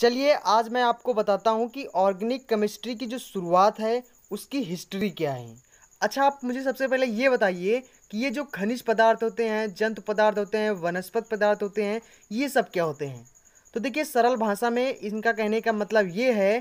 चलिए आज मैं आपको बताता हूँ कि ऑर्गेनिक केमिस्ट्री की जो शुरुआत है उसकी हिस्ट्री क्या है अच्छा आप मुझे सबसे पहले ये बताइए कि ये जो खनिज पदार्थ होते हैं जंतु पदार्थ होते हैं वनस्पत पदार्थ होते हैं ये सब क्या होते हैं तो देखिए सरल भाषा में इनका कहने का मतलब ये है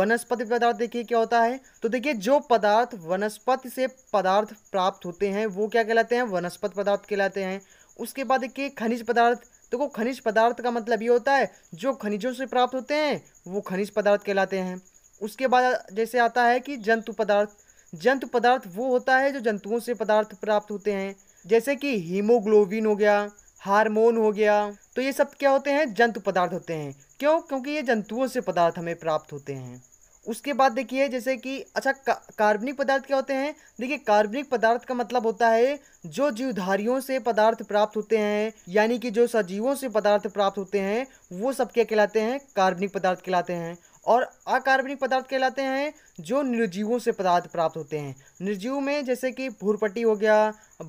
वनस्पति पदार्थ देखिए क्या होता है तो देखिए जो पदार्थ वनस्पति से पदार्थ प्राप्त होते हैं वो क्या कहलाते हैं वनस्पत पदार्थ कहलाते हैं उसके बाद देखिए खनिज पदार्थ देखो तो खनिज पदार्थ का मतलब ये होता है जो खनिजों से प्राप्त होते हैं वो खनिज पदार्थ कहलाते हैं उसके बाद जैसे आता है कि जंतु पदार्थ जंतु पदार्थ वो होता है जो जंतुओं से पदार्थ प्राप्त होते हैं जैसे कि हीमोग्लोबिन हो गया हार्मोन हो गया तो ये सब क्या होते हैं जंतु पदार्थ होते हैं क्यों क्योंकि ये जंतुओं से पदार्थ हमें प्राप्त होते हैं उसके बाद देखिए जैसे कि अच्छा का, कार्बनिक पदार्थ क्या होते हैं देखिए कार्बनिक पदार्थ का मतलब होता है जो जीवधारियों से पदार्थ प्राप्त होते हैं यानी कि जो सजीवों से पदार्थ प्राप्त होते हैं वो सब क्या कहलाते हैं कार्बनिक पदार्थ कहलाते हैं और अकार्बनिक पदार्थ कहलाते हैं जो निर्जीवों से पदार्थ प्राप्त होते हैं निर्जीव में जैसे कि भूरपट्टी हो गया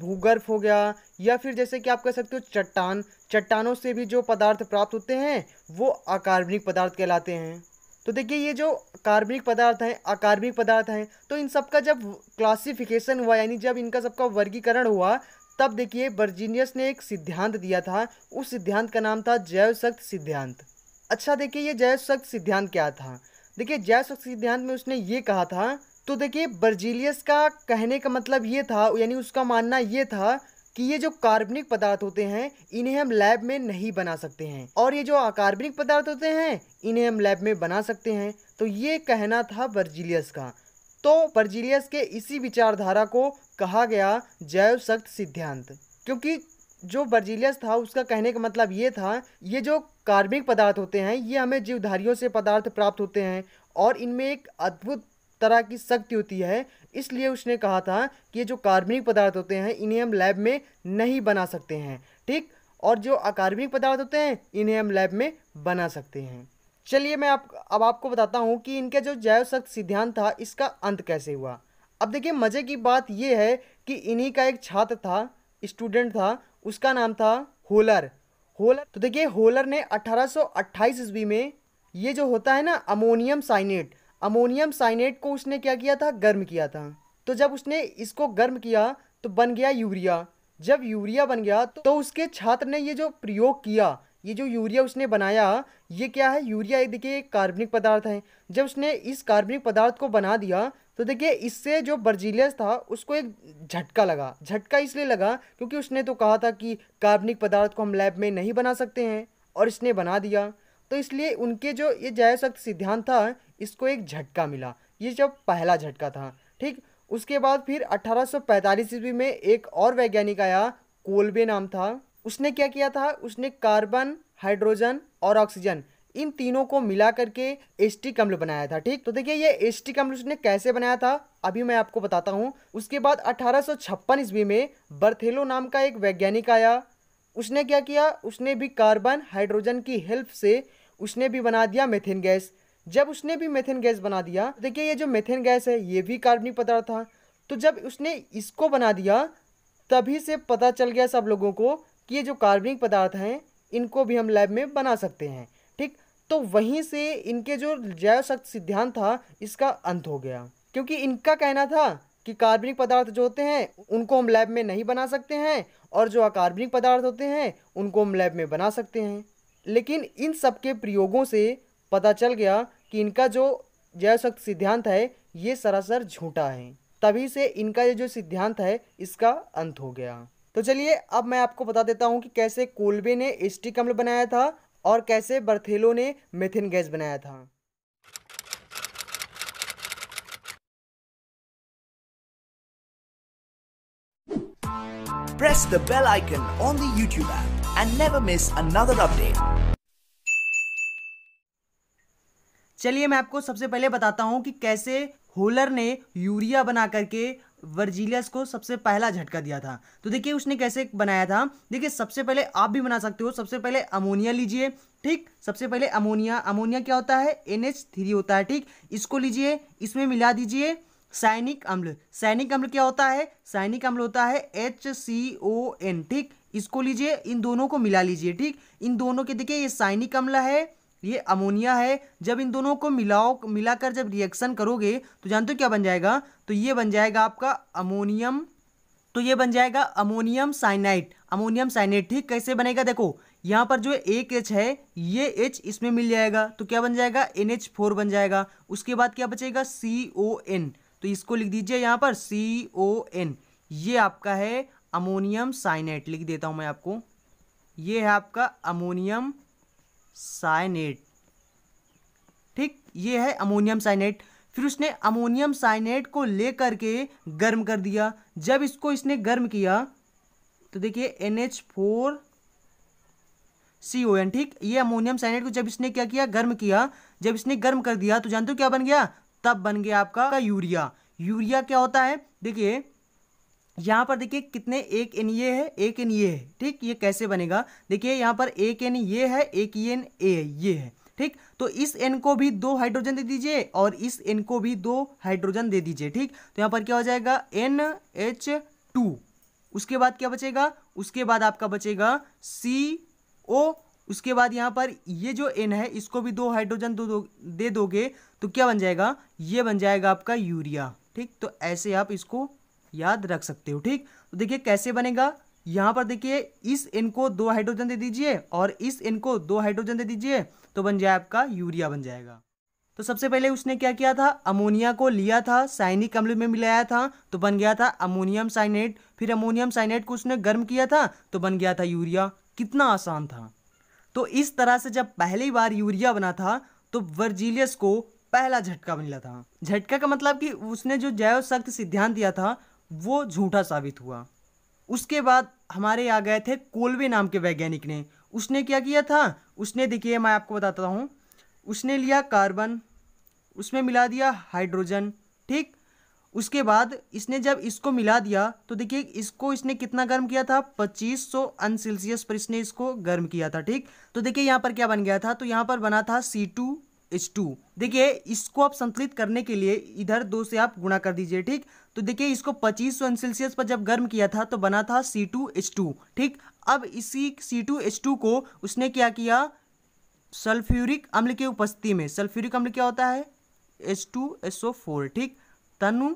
भूगर्भ हो गया या फिर जैसे कि आप कह सकते हो चट्टान चट्टानों से भी जो पदार्थ प्राप्त होते हैं वो अकार्बनिक पदार्थ कहलाते हैं तो देखिए ये जो कार्बनिक पदार्थ हैं अकार्बनिक पदार्थ हैं तो इन सब का जब क्लासिफिकेशन हुआ यानी जब इनका सबका वर्गीकरण हुआ तब देखिए वर्जीनियस ने एक सिद्धांत दिया था उस सिद्धांत का नाम था जैव शक्त सिद्धांत अच्छा देखिए ये जैव शक्त सिद्धांत क्या था देखिए जैव शक्त सिद्धांत में उसने ये कहा था तो देखिए बर्जीलियस का कहने का मतलब ये था यानी उसका मानना ये था कि ये जो कार्बनिक पदार्थ होते हैं इन्हें हम लैब में नहीं बना सकते हैं और ये जो अकार्बनिक पदार्थ होते हैं इन्हें हम लैब में बना सकते हैं तो ये कहना था वर्जीलियस का तो बर्जिलियस के इसी विचारधारा को कहा गया जैव सख्त सिद्धांत क्योंकि जो बर्जिलियस था उसका कहने का मतलब ये था ये जो कार्बनिक पदार्थ होते हैं ये हमें जीवधारियों से पदार्थ प्राप्त होते हैं और इनमें एक अद्भुत तरह की शक्ति होती है इसलिए उसने कहा था कि ये जो कार्बनिक पदार्थ होते हैं इन्हें हम लैब में नहीं बना सकते हैं ठीक और जो अकार्बनिक पदार्थ होते हैं इन्हें हम लैब में बना सकते हैं चलिए मैं आप अब आपको बताता हूँ कि इनका जो जैव शक्ति सिद्धांत था इसका अंत कैसे हुआ अब देखिए मज़े की बात यह है कि इन्हीं का एक छात्र था स्टूडेंट था उसका नाम था होलर होलर तो देखिए होलर ने 1828 ईस्वी में ये जो होता है ना अमोनियम साइनेट अमोनियम साइनेट को उसने क्या किया था गर्म किया था तो जब उसने इसको गर्म किया तो बन गया यूरिया जब यूरिया बन गया तो उसके छात्र ने ये जो प्रयोग किया ये जो यूरिया उसने बनाया ये क्या है यूरिया एक देखिए कार्बनिक पदार्थ है जब उसने इस कार्बनिक पदार्थ को बना दिया तो देखिए इससे जो बर्जिलियस था उसको एक झटका लगा झटका इसलिए लगा क्योंकि उसने तो कहा था कि कार्बनिक पदार्थ को हम लैब में नहीं बना सकते हैं और इसने बना दिया तो इसलिए उनके जो ये जयशक्त सिद्धांत था इसको एक झटका मिला ये जब पहला झटका था ठीक उसके बाद फिर 1845 ईस्वी में एक और वैज्ञानिक आया कोलबे नाम था उसने क्या किया था उसने कार्बन हाइड्रोजन और ऑक्सीजन इन तीनों को मिला करके एस टी कम्ल बनाया था ठीक तो देखिए ये एस टी कम्ल उसने कैसे बनाया था अभी मैं आपको बताता हूँ उसके बाद अठारह ईस्वी में बर्थेलो नाम का एक वैज्ञानिक आया उसने क्या किया उसने भी कार्बन हाइड्रोजन की हेल्प से उसने भी बना दिया मेथेन गैस जब उसने भी मेथेन गैस बना दिया तो देखिए ये जो मेथेन गैस है ये भी कार्बनिक पदार्थ था तो जब उसने इसको बना दिया तभी से पता चल गया सब लोगों को कि ये जो कार्बनिक पदार्थ हैं इनको भी हम लैब में बना सकते हैं ठीक तो वहीं से इनके जो जैव शक्त सिद्धांत था इसका अंत हो गया क्योंकि इनका कहना था कि कार्बनिक पदार्थ जो होते हैं उनको हम लैब में नहीं बना सकते हैं और जो अकार्बनिक पदार्थ होते हैं उनको हम लैब में बना सकते हैं लेकिन इन सब के प्रयोगों से पता चल गया कि इनका जो जयशक्त सिद्धांत है ये सरासर झूठा है तभी से इनका ये जो सिद्धांत है इसका अंत हो गया तो चलिए अब मैं आपको बता देता हूँ कि कैसे कोलबे ने एस्टिक अम्ल बनाया था और कैसे बर्थेलो ने मेथिन गैस बनाया था Press the bell icon on the YouTube app. and never miss another update. चलिए मैं आपको सबसे पहले बताता हूं कि कैसे होलर ने यूरिया बना करके वर्जीलियस को सबसे पहला झटका दिया था तो देखिए उसने कैसे बनाया था देखिए सबसे पहले आप भी बना सकते हो सबसे पहले अमोनिया लीजिए ठीक सबसे पहले अमोनिया अमोनिया क्या होता है एन एच थ्री होता है ठीक इसको लीजिए इसमें मिला दीजिए सैनिक अम्ल सैनिक अम्ल क्या होता है सैनिक अम्ल होता है एच सी ओ एन ठीक इसको लीजिए इन दोनों को मिला लीजिए ठीक इन दोनों के देखिए ये साइनिक अम्ला है ये अमोनिया है जब इन दोनों को मिलाओ मिलाकर जब रिएक्शन करोगे तो जानते हो क्या बन जाएगा तो ये बन जाएगा आपका अमोनियम तो ये बन जाएगा अमोनियम साइनाइट अमोनियम साइनाइट ठीक कैसे बनेगा देखो यहाँ पर जो एक एच है ये एच इसमें मिल जाएगा तो क्या बन जाएगा एन एच फोर बन जाएगा उसके बाद क्या बचेगा सी ओ एन तो इसको लिख दीजिए यहाँ पर सी ओ एन ये आपका है अमोनियम साइनेट लिख देता हूँ मैं आपको ये है आपका अमोनियम साइनेट ठीक ये है अमोनियम साइनेट फिर उसने अमोनियम साइनेट को लेकर के गर्म कर दिया जब इसको इसने गर्म किया तो देखिए N H four C O N ठीक ये अमोनियम साइनेट को जब इसने क्या किया गर्म किया जब इसने गर्म कर दिया तो जानते हो क्या बन गया तब बन गया आपका यूरिया यूरिया क्या होता है देखिए यहाँ पर देखिए कितने एक एन ये है एक एन ये है ठीक ये कैसे बनेगा देखिए यहाँ पर एक एन ये है एक एन ए ये है ठीक तो इस एन को भी दो हाइड्रोजन दे दीजिए और इस एन को भी दो हाइड्रोजन दे दीजिए ठीक तो यहाँ पर क्या हो जाएगा एन एच टू उसके बाद क्या बचेगा उसके बाद आपका बचेगा सी ओ उसके बाद यहाँ पर ये जो एन है इसको भी दो हाइड्रोजन दो, दो दे दोगे तो क्या बन जाएगा ये बन जाएगा आपका यूरिया ठीक तो ऐसे आप इसको याद रख सकते हो ठीक तो देखिए कैसे बनेगा यहाँ पर देखिए इस इनको दो हाइड्रोजन दे दीजिए और इस को दो हाइड्रोजन दे दीजिए तो बन जाए आपका यूरिया बन जाएगा तो सबसे पहले उसने क्या किया था अमोनिया को लिया था साइनिक अम्ल में मिलाया था तो बन गया था अमोनियम साइनेट फिर अमोनियम साइनेट को उसने गर्म किया था तो बन गया था यूरिया कितना आसान था तो इस तरह से जब पहली बार यूरिया बना था तो वर्जीलियस को पहला झटका मिला था झटका का मतलब कि उसने जो जैव सख्त सिद्धांत दिया था वो झूठा साबित हुआ उसके बाद हमारे आ गए थे कोलवे नाम के वैज्ञानिक ने उसने क्या किया था उसने देखिए मैं आपको बताता हूँ उसने लिया कार्बन उसमें मिला दिया हाइड्रोजन ठीक उसके बाद इसने जब इसको मिला दिया तो देखिए इसको इसने कितना गर्म किया था 2500 अन सेल्सियस पर इसने इसको गर्म किया था ठीक तो देखिए यहाँ पर क्या बन गया था तो यहाँ पर बना था C2 एच टू देखिए इसको आप संतुलित करने के लिए इधर दो से आप गुणा कर दीजिए ठीक तो देखिए इसको पच्चीस सौ सेल्सियस पर जब गर्म किया था तो बना था सी टू एच टू ठीक अब इसी सी टू एच टू को उसने क्या किया सल्फ्यूरिक अम्ल की उपस्थिति में सल्फ्यूरिक अम्ल क्या होता है H two H O four ठीक तनु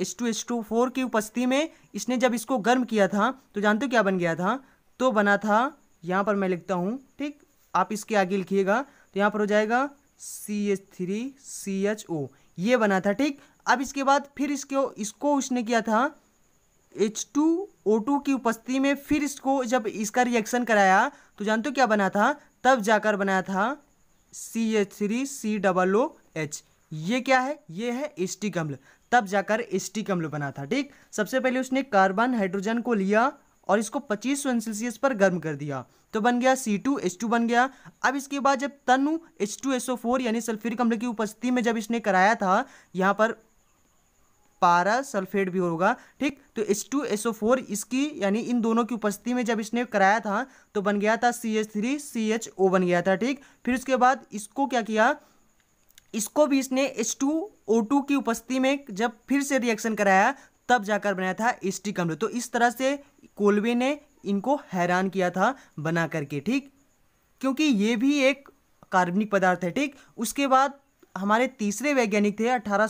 H two H two four की उपस्थिति में इसने जब इसको गर्म किया था तो जानते हो क्या बन गया था तो बना था यहाँ पर मैं लिखता हूँ ठीक आप इसके आगे लिखिएगा तो यहाँ पर हो जाएगा C H three C H O ये बना था ठीक अब इसके बाद फिर इसके इसको उसने किया था एच टू ओ टू की उपस्थिति में फिर इसको जब इसका रिएक्शन कराया तो जानते हो क्या बना था तब जाकर बनाया था C H three C double O H ये क्या है ये है एस्टिक अम्ल तब जाकर एस्टिक अम्ल बना था ठीक सबसे पहले उसने कार्बन हाइड्रोजन को लिया और इसको 25 सौ सेल्सियस पर गर्म कर दिया तो बन गया सी टू एच टू बन गया अब इसके बाद जब तनु H two S O four यानी सल्फ्यूरिक अम्ल की उपस्थिति में जब इसने कराया था यहाँ पर पारा सल्फेट भी होगा ठीक तो H two S O four इसकी यानी इन दोनों की उपस्थिति में जब इसने कराया था तो बन गया था C H three C H O बन गया था ठीक फिर उसके बाद इसको क्या किया इसको भी इसने एच टू ओ टू की उपस्थिति में जब फिर से रिएक्शन कराया तब जाकर बनाया था एस्टिक अम्ल तो इस तरह से कोलवे ने इनको हैरान किया था बना करके ठीक क्योंकि ये भी एक कार्बनिक पदार्थ है ठीक उसके बाद हमारे तीसरे वैज्ञानिक थे अठारह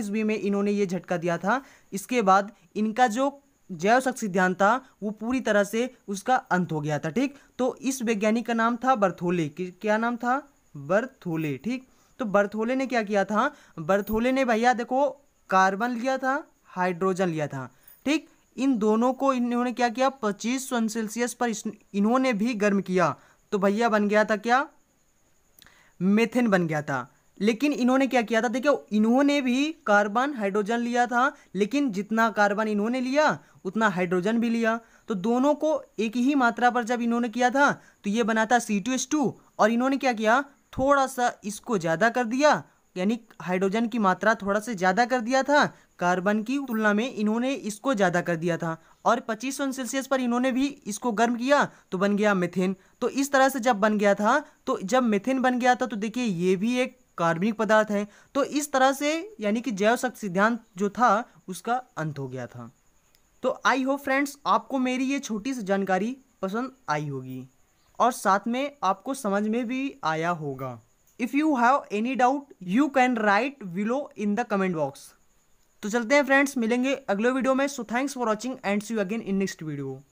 ईस्वी में इन्होंने ये झटका दिया था इसके बाद इनका जो जैव शक्ति सिद्धांत था वो पूरी तरह से उसका अंत हो गया था ठीक तो इस वैज्ञानिक का नाम था बर्थोले क्या नाम था बर्थोले ठीक तो बर्थोले ने क्या किया था बर्थोले ने भैया देखो कार्बन लिया था हाइड्रोजन लिया था ठीक इन दोनों को इन्होंने क्या किया पच्चीस सन सेल्सियस पर इन्होंने भी गर्म किया तो भैया बन गया था क्या मेथेन बन गया था लेकिन इन्होंने क्या किया था देखिए इन्होंने भी कार्बन हाइड्रोजन लिया था लेकिन जितना कार्बन इन्होंने लिया उतना हाइड्रोजन भी लिया तो दोनों को एक ही मात्रा पर जब इन्होंने किया था तो ये बना था सी टू एस टू और इन्होंने क्या किया थोड़ा सा इसको ज़्यादा कर दिया यानी हाइड्रोजन की मात्रा थोड़ा सा ज़्यादा कर दिया था कार्बन की तुलना में इन्होंने इसको ज़्यादा कर दिया था और 2500 सेल्सियस पर इन्होंने भी इसको गर्म किया तो बन गया मिथेन तो इस तरह से जब बन गया था तो जब मिथेन बन गया था तो देखिए ये भी एक कार्बनिक पदार्थ है तो इस तरह से यानी कि जैव शक्ति सिद्धांत जो था उसका अंत हो गया था तो आई होप फ्रेंड्स आपको मेरी ये छोटी सी जानकारी पसंद आई होगी और साथ में आपको समझ में भी आया होगा if you have any doubt you can write below in the comment box तो चलते हैं फ्रेंड्स मिलेंगे अगले वीडियो में so thanks for watching and see you again in next video